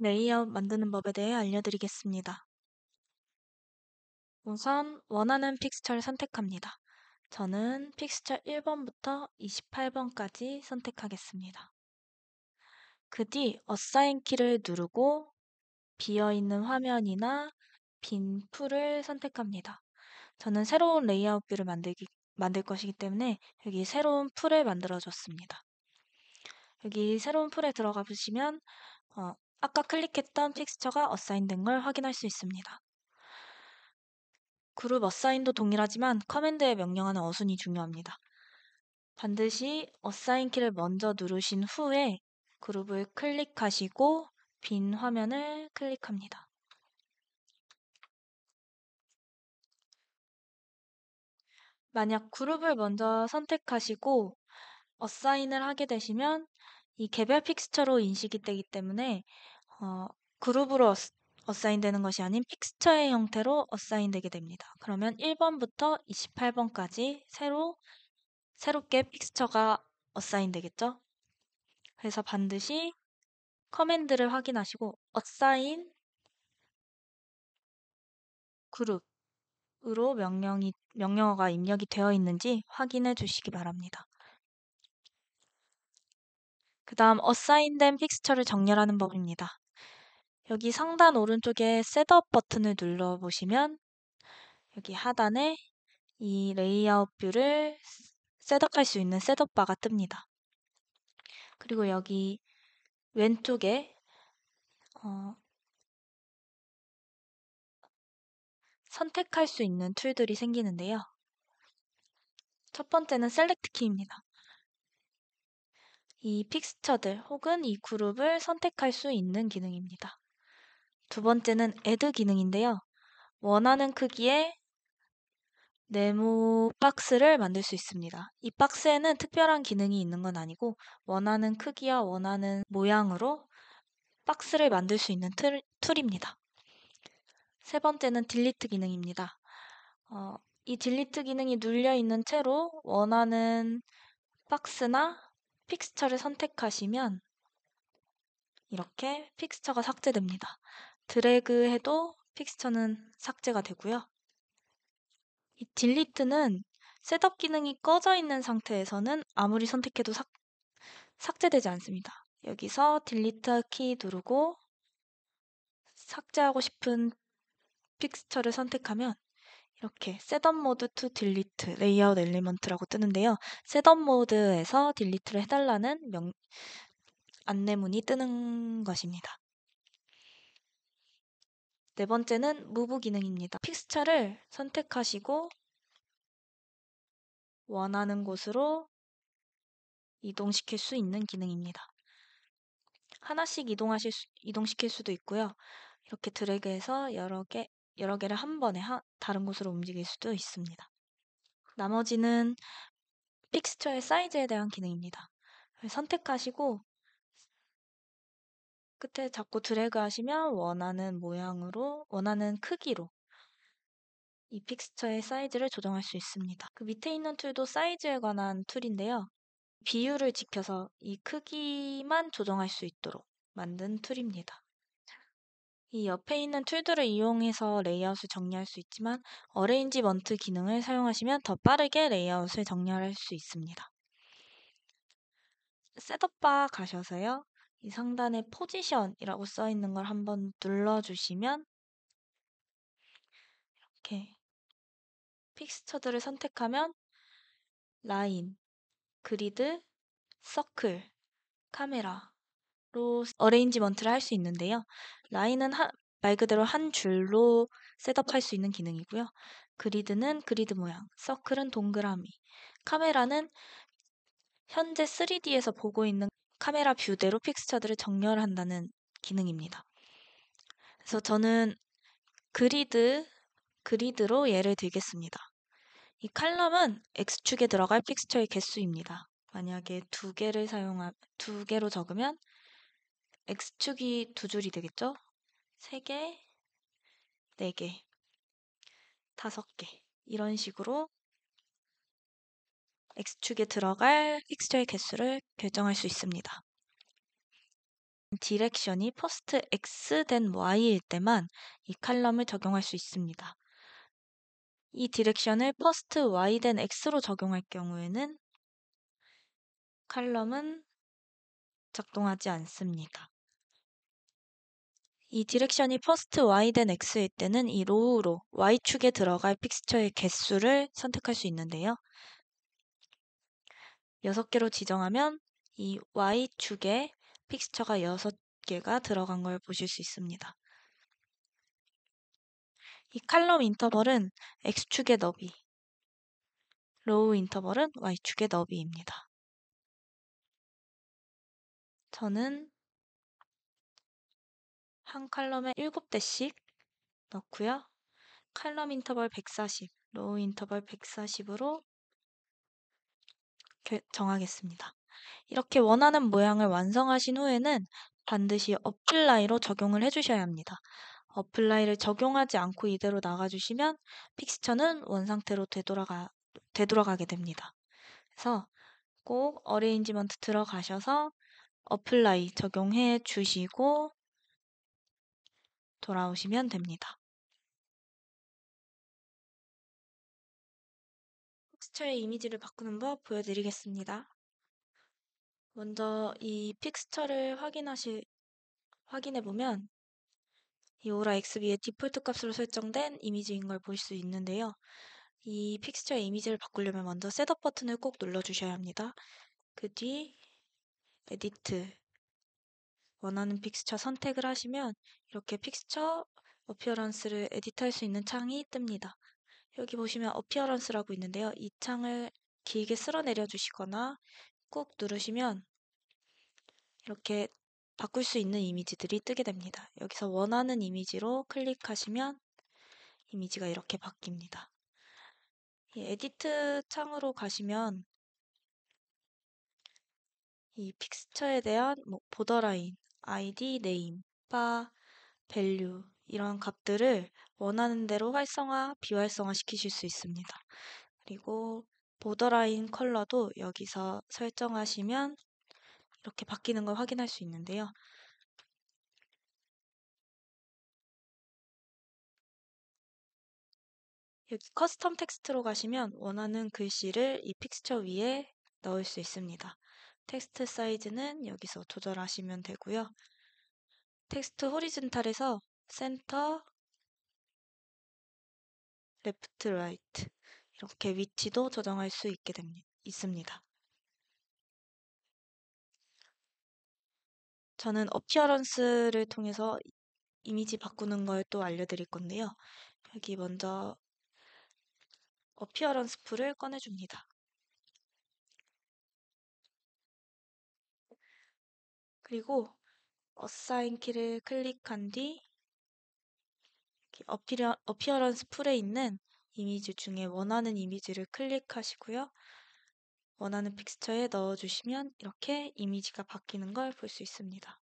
레이아웃 만드는 법에 대해 알려드리겠습니다. 우선 원하는 픽스처를 선택합니다. 저는 픽스처 1번부터 28번까지 선택하겠습니다. 그 뒤 어사인 키를 누르고 비어있는 화면이나 빈 풀을 선택합니다. 저는 새로운 레이아웃 뷰를 만들기, 만들 것이기 때문에 여기 새로운 풀을 만들어줬습니다. 여기 새로운 풀에 들어가 보시면 어, 아까 클릭했던 픽스처가 어사인된 걸 확인할 수 있습니다. 그룹 어사인도 동일하지만 커맨드에 명령하는 어순이 중요합니다. 반드시 어사인 키를 먼저 누르신 후에 그룹을 클릭하시고 빈 화면을 클릭합니다. 만약 그룹을 먼저 선택하시고 어사인을 하게 되시면 이 개별 픽스처로 인식이 되기 때문에 어, 그룹으로 어사인되는 것이 아닌 픽스처의 형태로 어사인되게 됩니다. 그러면 1번부터 28번까지 새로 새롭게 픽스처가 어사인되겠죠? 그래서 반드시 커맨드를 확인하시고 어 s 인 그룹으로 명령이 명령어가 입력이 되어 있는지 확인해 주시기 바랍니다. 그 다음 어사인된 픽스처를 정렬하는 법입니다. 여기 상단 오른쪽에 셋업 버튼을 눌러보시면 여기 하단에 이 레이아웃 뷰를 셋업할 수 있는 셋업 바가 뜹니다. 그리고 여기 왼쪽에 어, 선택할 수 있는 툴들이 생기는데요. 첫 번째는 셀렉트 키입니다. 이 픽스처들 혹은 이 그룹을 선택할 수 있는 기능입니다. 두 번째는 a 드 기능인데요. 원하는 크기의 네모 박스를 만들 수 있습니다. 이 박스에는 특별한 기능이 있는 건 아니고 원하는 크기와 원하는 모양으로 박스를 만들 수 있는 틀, 툴입니다. 세 번째는 딜리트 기능입니다. 어, 이 딜리트 기능이 눌려 있는 채로 원하는 박스나 픽스처를 선택하시면 이렇게 픽스처가 삭제됩니다. 드래그해도 픽스처는 삭제가 되고요. 이 딜리트는 셋업 기능이 꺼져 있는 상태에서는 아무리 선택해도 삭, 삭제되지 않습니다. 여기서 딜리트 키 누르고 삭제하고 싶은 픽스처를 선택하면 이렇게 셋업 모드 t 딜리트 레이아웃 엘리먼트라고 뜨는데요. 셋업 모드에서 딜리트를 해달라는 명, 안내문이 뜨는 것입니다. 네 번째는 무브 기능입니다. 픽스처를 선택하시고 원하는 곳으로 이동시킬 수 있는 기능입니다. 하나씩 이동하실 수, 이동시킬 수도 있고요. 이렇게 드래그해서 여러 개 여러 개를 한 번에 하, 다른 곳으로 움직일 수도 있습니다. 나머지는 픽스처의 사이즈에 대한 기능입니다. 선택하시고 끝에 잡고 드래그 하시면 원하는 모양으로, 원하는 크기로 이 픽스처의 사이즈를 조정할 수 있습니다. 그 밑에 있는 툴도 사이즈에 관한 툴인데요. 비율을 지켜서 이 크기만 조정할 수 있도록 만든 툴입니다. 이 옆에 있는 툴들을 이용해서 레이아웃을 정리할 수 있지만 어레인지먼트 기능을 사용하시면 더 빠르게 레이아웃을 정렬할 수 있습니다. 셋업바 가셔서요. 이 상단에 포지션이라고 써 있는 걸 한번 눌러주시면 이렇게 픽스처들을 선택하면 라인, 그리드, 서클, 카메라 로 어레인지먼트를 할 수 있는데요. 라인은 하, 말 그대로 한 줄로 셋업할 수 있는 기능이고요. 그리드는 그리드 모양, 서클은 동그라미, 카메라는 현재 3D에서 보고 있는 카메라 뷰대로 픽스처들을 정렬한다는 기능입니다. 그래서 저는 그리드, 그리드로 예를 들겠습니다. 이 칼럼은 X축에 들어갈 픽스처의 개수입니다. 만약에 두 개를 사용한 두 개로 적으면 X축이 두 줄이 되겠죠? 세 개, 네 개, 다섯 개. 이런 식으로 X축에 들어갈 픽스의 개수를 결정할 수 있습니다. 디렉션이 퍼스트 X 된 Y일 때만 이 칼럼을 적용할 수 있습니다. 이 디렉션을 퍼스트 Y 된 X로 적용할 경우에는 칼럼은 작동하지 않습니다. 이 디렉션이 퍼스트 Y된 X일 때는 이 로우로 Y축에 들어갈 픽스처의 개수를 선택할 수 있는데요. 6개로 지정하면 이 Y축에 픽스처가 6개가 들어간 걸 보실 수 있습니다. 이 칼럼 인터벌은 X축의 너비, 로우 인터벌은 Y축의 너비입니다. 저는 한 칼럼에 7대씩 넣고요. 칼럼 인터벌 140, 로우 인터벌 140으로 정하겠습니다. 이렇게 원하는 모양을 완성하신 후에는 반드시 어플라이로 적용을 해주셔야 합니다. 어플라이를 적용하지 않고 이대로 나가주시면 픽스처는 원상태로 되돌아가, 되돌아가게 됩니다. 그래서 꼭 어레인지먼트 들어가셔서 어플라이 적용해 주시고 돌아오시면 됩니다. 픽스처의 이미지를 바꾸는 법 보여드리겠습니다. 먼저 이 픽스처를 확인하시, 확인해보면 이 오라 XB의 디폴트 값으로 설정된 이미지인 걸 볼 수 있는데요. 이 픽스처의 이미지를 바꾸려면 먼저 셋업 버튼을 꼭 눌러주셔야 합니다. 그 뒤 에디트, 원하는 픽스처 선택을 하시면 이렇게 픽스처 어피어런스를 에디트할 수 있는 창이 뜹니다. 여기 보시면 어피어런스라고 있는데요. 이 창을 길게 쓸어내려 주시거나 꾹 누르시면 이렇게 바꿀 수 있는 이미지들이 뜨게 됩니다. 여기서 원하는 이미지로 클릭하시면 이미지가 이렇게 바뀝니다. 에디트 창으로 가시면 이 픽스처에 대한 뭐 보더라인 id, name, 바, value 이런 값들을 원하는 대로 활성화, 비활성화 시키실 수 있습니다. 그리고 보더라인 컬러도 여기서 설정하시면 이렇게 바뀌는 걸 확인할 수 있는데요. 여기 커스텀 텍스트로 가시면 원하는 글씨를 이 픽스처 위에 넣을 수 있습니다. 텍스트 사이즈는 여기서 조절하시면 되고요. 텍스트 호리즌탈에서 센터, 레프트, 라이트 이렇게 위치도 조정할 수 있게 됩니다. 있습니다. 저는 어피어런스를 통해서 이미지 바꾸는 걸 또 알려드릴 건데요. 여기 먼저 어피어런스 풀을 꺼내줍니다. 그리고 어사인 키를 클릭한 뒤 어피러, 어피어런스 풀에 있는 이미지 중에 원하는 이미지를 클릭하시고요. 원하는 픽스처에 넣어주시면 이렇게 이미지가 바뀌는 걸 볼 수 있습니다.